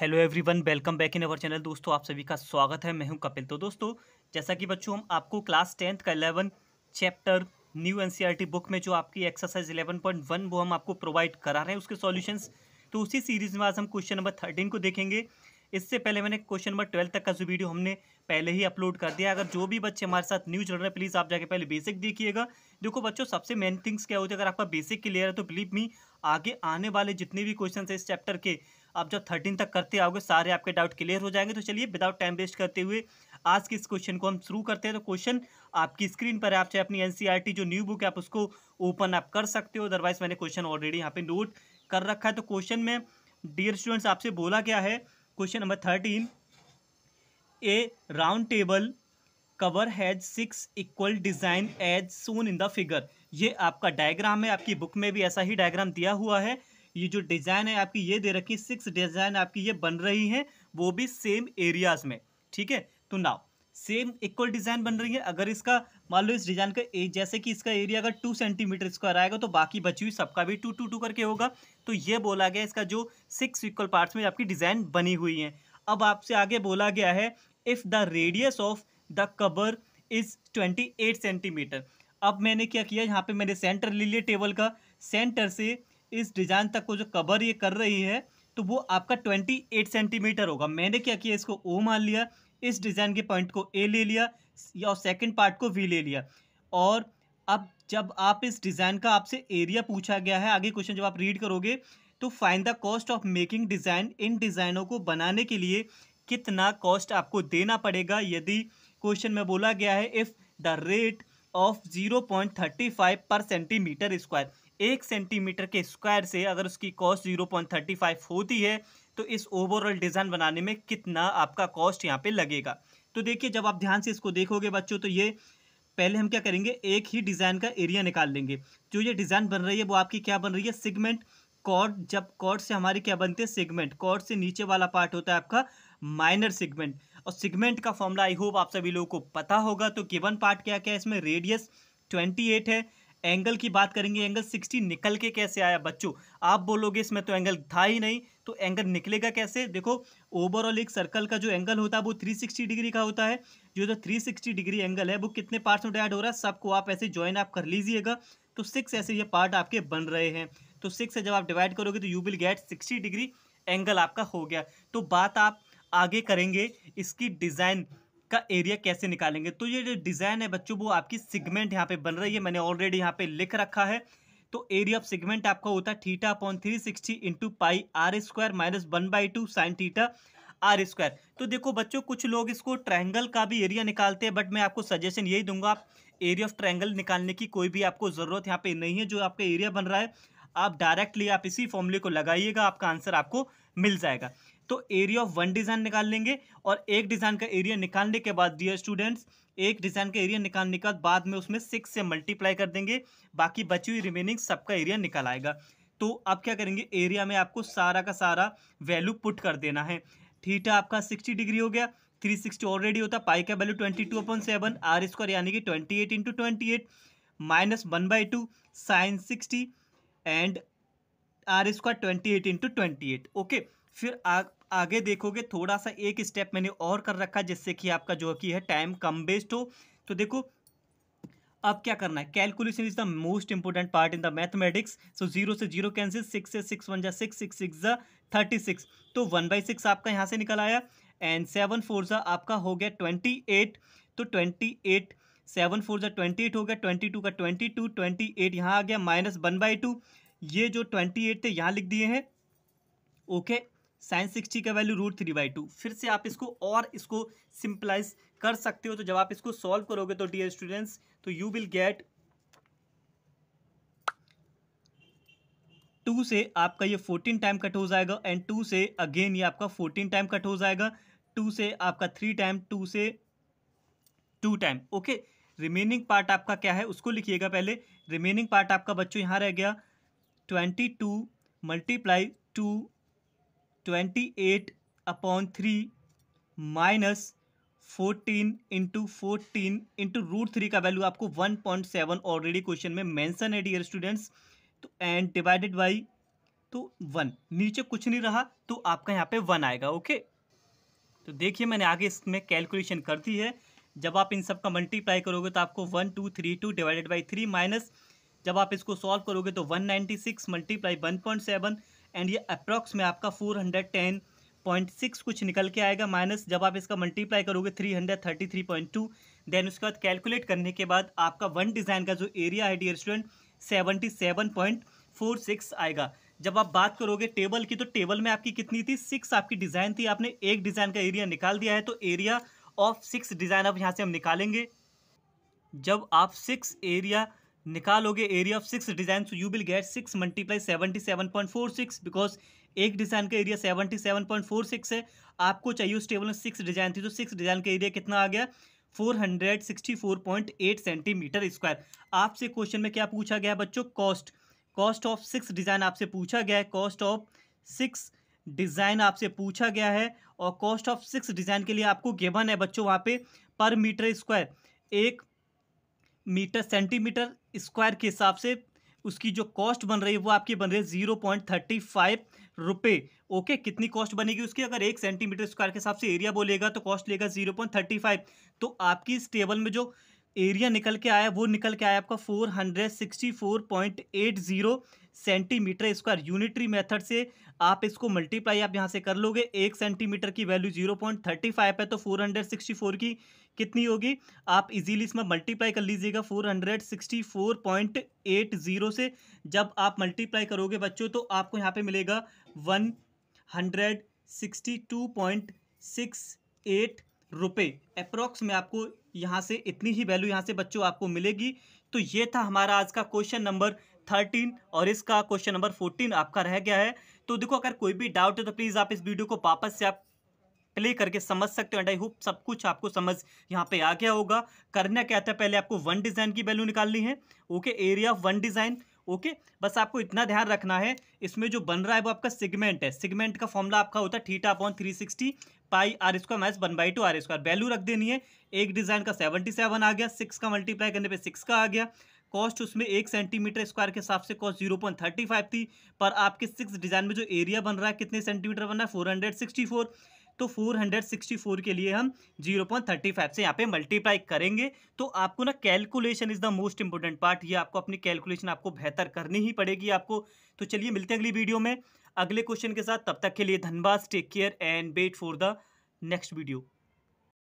Hello everyone welcome back in our channel दोस्तों आप सभी का स्वागत है मैं हूं कपिल तो दोस्तों जैसा कि बच्चों हम आपको क्लास टेंथ का eleven chapter new NCERT book में जो आपकी एक्सरसाइज इलेवन पॉइंट वन वो हम आपको प्रोवाइड करा रहे हैं उसके सॉल्यूशंस तो उसी सीरीज में आज हम क्वेश्चन नंबर थर्टीन को देखेंगे इससे पहले मैंने क्वेश्चन नंबर ट्वेल्थ तक का जो वीडियो हमने पहले ही अपलोड कर दिया अगर जो भी बच्चे हमारे साथ न्यू चल रहे हैं प्लीज़ आप जाके पहले बेसिक देखिएगा देखो बच्चों सबसे मेन थिंग्स क्या होती है अगर आपका बेसिक क्लियर है तो बिलीव मी आगे आने वाले जितने भी क्वेश्चन है इस चैप्टर के आप जब थर्टीन तक करते आओगे सारे आपके डाउट क्लियर हो जाएंगे तो चलिए विदाउट टाइम वेस्ट करते हुए आज के इस क्वेश्चन को हम शुरू करते हैं तो क्वेश्चन आपकी स्क्रीन पर है आप चाहे अपनी एनसीईआरटी e जो न्यू बुक है आप उसको ओपन आप कर सकते हो अदरवाइज मैंने क्वेश्चन ऑलरेडी यहाँ पे नोट कर रखा है तो क्वेश्चन में डियर स्टूडेंट्स आपसे बोला क्या है question number thirteen a round table cover has six equal design as shown in the figure ये आपका डायग्राम है आपकी बुक में भी ऐसा ही डायग्राम दिया हुआ है ये जो डिज़ाइन है आपकी ये दे रखी सिक्स डिज़ाइन आपकी ये बन रही है वो भी सेम एरियाज में ठीक है तो नाउ सेम इक्वल डिज़ाइन बन रही है अगर इसका मान लो इस डिज़ाइन का ए, जैसे कि इसका एरिया अगर टू सेंटीमीटर स्क्वायर आएगा तो बाकी बची हुई सबका भी टू टू टू करके होगा तो ये बोला गया इसका जो सिक्स इक्वल पार्ट्स में आपकी डिज़ाइन बनी हुई है अब आपसे आगे बोला गया है if the radius of the cover is twenty eight centimetre अब मैंने क्या किया यहाँ पे मैंने सेंटर ले लिया टेबल का सेंटर से इस डिज़ाइन तक को जो कवर ये कर रही है तो वो आपका ट्वेंटी एट सेंटीमीटर होगा मैंने क्या किया इसको ओ मान लिया इस डिज़ाइन के पॉइंट को ए ले लिया या सेकेंड पार्ट को वी ले लिया और अब जब आप इस डिज़ाइन का आपसे एरिया पूछा गया है आगे क्वेश्चन जब आप रीड करोगे तो find the cost of making design इन डिज़ाइनों को बनाने के लिए कितना कॉस्ट आपको देना पड़ेगा यदि क्वेश्चन में बोला गया है if the rate of zero point thirty five पर सेंटीमीटर स्क्वायर एक सेंटीमीटर के स्क्वायर से अगर उसकी cost zero point thirty five होती है तो इस ओवरऑल डिज़ाइन बनाने में कितना आपका कॉस्ट यहाँ पे लगेगा तो देखिए जब आप ध्यान से इसको देखोगे बच्चों तो ये पहले हम क्या करेंगे एक ही डिज़ाइन का एरिया निकाल लेंगे जो ये डिज़ाइन बन रही है वो आपकी क्या बन रही है सिगमेंट कॉर्ड जब कॉर्ड से हमारी क्या बनते हैं सिगमेंट कॉर्ड से नीचे वाला पार्ट होता है आपका माइनर सिगमेंट और सिगमेंट का फॉर्मूला आई होप आप सभी लोगों को पता होगा तो गिवन पार्ट क्या क्या है इसमें रेडियस ट्वेंटी एट है एंगल की बात करेंगे एंगल सिक्सटी निकल के कैसे आया बच्चों आप बोलोगे इसमें तो एंगल था ही नहीं तो एंगल निकलेगा कैसे देखो ओवरऑल एक सर्कल का जो एंगल होता है वो 360 डिग्री का होता है जो जो 360 डिग्री एंगल है वो कितने पार्ट्स में डिवाइड हो रहा है सबको आप ऐसे ज्वाइन आप कर लीजिएगा तो सिक्स ऐसे ये पार्ट आपके बन रहे हैं तो सिक्स से जब आप डिवाइड करोगे तो you will get sixty degree angle आपका हो गया तो बात आप आगे करेंगे इसकी डिज़ाइन का एरिया कैसे निकालेंगे तो ये जो डिज़ाइन है बच्चों वो आपकी सिगमेंट यहाँ पे बन रही है मैंने ऑलरेडी यहाँ पे लिख रखा है तो एरिया ऑफ सेगमेंट आपका होता है theta upon three sixty into pi r square minus one by two sine theta r square तो देखो बच्चों कुछ लोग इसको ट्रायंगल का भी एरिया निकालते हैं बट मैं आपको सजेशन यही दूंगा आप एरिया ऑफ ट्रायंगल निकालने की कोई भी आपको ज़रूरत यहाँ पे नहीं है जो आपका एरिया बन रहा है आप डायरेक्टली आप इसी फॉर्मूले को लगाइएगा आपका आंसर आपको मिल जाएगा तो एरिया ऑफ वन डिज़ाइन निकाल लेंगे और एक डिज़ाइन का एरिया निकालने के बाद डियर स्टूडेंट्स एक डिज़ाइन का एरिया निकालने के बाद बाद में उसमें सिक्स से मल्टीप्लाई कर देंगे बाकी बची हुई रिमेनिंग सबका एरिया निकल आएगा तो आप क्या करेंगे एरिया में आपको सारा का सारा वैल्यू पुट कर देना है थीटा आपका सिक्सटी डिग्री हो गया थ्री सिक्सटी ऑलरेडी होता पाई का value twenty two upon seven r square यानी कि twenty eight into twenty eight minus one by two sine sixty and r square twenty eight into twenty eight okay फिर आ, आगे देखोगे थोड़ा सा एक स्टेप मैंने और कर रखा जिससे कि आपका जो कि है टाइम कम वेस्ट हो तो देखो अब क्या करना है calculation is the most important part in the mathematics so zero से जीरो कैंसिल सिक्स से सिक्स वन जा सिक्स सिक्स सिक्स जा थर्टी सिक्स तो वन बाई सिक्स आपका यहाँ से निकल आया एंड सेवन फोर जा आपका हो गया ट्वेंटी एट तो ट्वेंटी एट सेवन फोर जा ट्वेंटी एट हो गया ट्वेंटी टू का ट्वेंटी टू ट्वेंटी एट यहाँ आ गया माइनस वन बाई टू ये जो ट्वेंटी एट थे यहाँ लिख दिए हैं ओके okay? साइन सिक्सटी का value root three by two फिर से आप इसको और इसको सिंपलाइज कर सकते हो तो जब आप इसको सॉल्व करोगे तो डियर स्टूडेंट्स तो यू विल गेट टू से आपका ये फोर्टीन टाइम कट हो जाएगा एंड टू से अगेन ये आपका फोर्टीन टाइम कट हो जाएगा टू से आपका थ्री टाइम टू से two time okay remaining part आपका क्या है उसको लिखिएगा पहले रिमेनिंग पार्ट आपका बच्चों यहाँ रह गया twenty two multiply two twenty eight upon three minus fourteen into fourteen into root three का वैल्यू आपको one point seven already question में मेंशन है डियर स्टूडेंट्स तो एंड डिवाइडेड बाई तो वन नीचे कुछ नहीं रहा तो आपका यहाँ पे वन आएगा ओके तो देखिए मैंने आगे इसमें कैलकुलेशन कर दी है जब आप इन सब का मल्टीप्लाई करोगे तो आपको one two three two divided by three minus जब आप इसको सॉल्व करोगे तो one ninety six multiply one point seven and ये अप्रॉक्स में आपका four hundred ten point six कुछ निकल के आएगा माइनस जब आप इसका मल्टीप्लाई करोगे three hundred thirty three point two then उसके बाद कैलकुलेट करने के बाद आपका वन डिज़ाइन का जो एरिया है dear student seventy seven point four six आएगा जब आप बात करोगे टेबल की तो टेबल में आपकी कितनी थी सिक्स आपकी डिज़ाइन थी आपने एक डिज़ाइन का एरिया निकाल दिया है तो एरिया ऑफ सिक्स डिज़ाइन अब यहाँ से हम निकालेंगे जब आप सिक्स एरिया निकालोगे area of six design so you will get six multiply seventy seven point four six because एक डिजाइन का area seventy seven point four six है आपको चाहिए उस टेबल में सिक्स डिजाइन थी तो सिक्स डिजाइन का एरिया कितना आ गया four hundred sixty four point eight centimetre square आपसे क्वेश्चन में क्या पूछा गया है बच्चों cost cost of six design आपसे पूछा गया है कॉस्ट ऑफ सिक्स डिज़ाइन आपसे पूछा गया है और कॉस्ट ऑफ सिक्स डिज़ाइन के लिए आपको गेवन है बच्चों वहाँ पे पर मीटर स्क्वायर एक मीटर सेंटीमीटर स्क्वायर के हिसाब से उसकी जो कॉस्ट बन रही है वो आपकी बन रही है जीरो पॉइंट थर्टी फाइव रुपये ओके कितनी कॉस्ट बनेगी उसकी अगर एक सेंटीमीटर स्क्वायर के हिसाब से एरिया बोलेगा तो कॉस्ट लेगा जीरो पॉइंट थर्टी फाइव तो आपकी इस टेबल में जो एरिया निकल के आया वो निकल के आया आपका four hundred sixty four point eight zero centimetre square unitary method से आप इसको मल्टीप्लाई आप यहाँ से कर लोगे एक सेंटीमीटर की value zero point thirty five है तो फोर हंड्रेड सिक्सटी फोर की कितनी होगी आप इजीली इसमें मल्टीप्लाई कर लीजिएगा 464.80 से जब आप मल्टीप्लाई करोगे बच्चों तो आपको यहाँ पे मिलेगा 162.68 रुपए अप्रॉक्स में आपको यहाँ से इतनी ही वैल्यू यहाँ से बच्चों आपको मिलेगी तो ये था हमारा आज का क्वेश्चन नंबर थर्टीन और इसका क्वेश्चन नंबर फोर्टीन आपका रह गया है तो देखो अगर कोई भी डाउट है तो प्लीज़ आप इस वीडियो को वापस से आप प्ले करके समझ सकते हो एंड आई होप सब कुछ आपको समझ यहाँ पे आ गया होगा करना क्या था पहले आपको वन डिज़ाइन की वैल्यू निकालनी है okay area of one design okay बस आपको इतना ध्यान रखना है इसमें जो बन रहा है वो आपका सिगमेंट है सिगमेंट का फॉर्मूला आपका होता है theta upon three sixty pi r square minus one by two r square value रख देनी है एक डिज़ाइन का सेवेंटी सेवन आ गया सिक्स का मल्टीप्लाई करने पे सिक्स का आ गया कॉस्ट उसमें एक सेंटीमीटर स्क्वायर के हिसाब से cost zero point thirty five थी पर आपके सिक्स डिज़ाइन में जो एरिया बन रहा है कितने सेंटीमीटर बन रहा है फोर हंड्रेड सिक्सटी फोर तो 464 के लिए हम 0.35 से यहाँ पे मल्टीप्लाई करेंगे तो आपको ना calculation is the most important part ये आपको अपनी कैलकुलेशन आपको बेहतर करनी ही पड़ेगी आपको तो चलिए मिलते हैं अगली वीडियो में अगले क्वेश्चन के साथ तब तक के लिए Dhanbad take care and wait for the next video